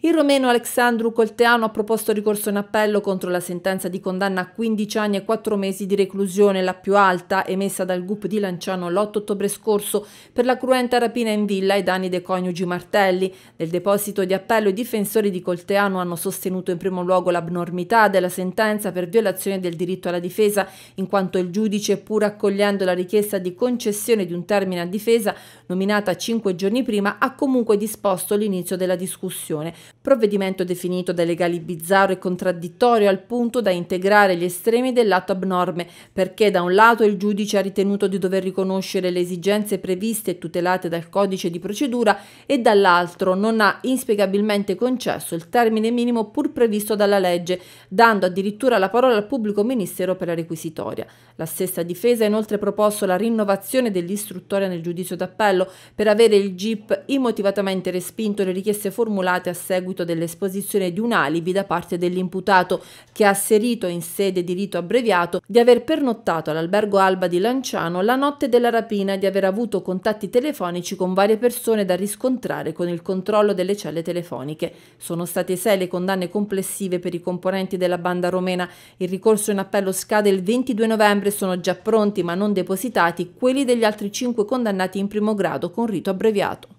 Il romeno Alexandru Colteano ha proposto ricorso in appello contro la sentenza di condanna a 15 anni e 4 mesi di reclusione, la più alta, emessa dal GUP di Lanciano l'8 ottobre scorso per la cruenta rapina in villa ai danni dei coniugi Martelli. Nel deposito di appello i difensori di Colteano hanno sostenuto in primo luogo l'abnormità della sentenza per violazione del diritto alla difesa, in quanto il giudice, pur accogliendo la richiesta di concessione di un termine a difesa, nominata 5 giorni prima, ha comunque disposto l'inizio della discussione provvedimento definito dai legali bizzarro e contraddittorio al punto da integrare gli estremi dell'atto abnorme, perché da un lato il giudice ha ritenuto di dover riconoscere le esigenze previste e tutelate dal codice di procedura e dall'altro non ha inspiegabilmente concesso il termine minimo pur previsto dalla legge, dando addirittura la parola al pubblico ministero per la requisitoria. La stessa difesa ha inoltre proposto la rinnovazione dell'istruttoria nel giudizio d'appello per avere il GIP immotivatamente respinto le richieste formulate a sé seguito dell'esposizione di un alibi da parte dell'imputato, che ha asserito in sede di rito abbreviato di aver pernottato all'albergo Alba di Lanciano la notte della rapina e di aver avuto contatti telefonici con varie persone da riscontrare con il controllo delle celle telefoniche. Sono state sei le condanne complessive per i componenti della banda romena. Il ricorso in appello scade il 22 novembre, sono già pronti ma non depositati quelli degli altri cinque condannati in primo grado con rito abbreviato.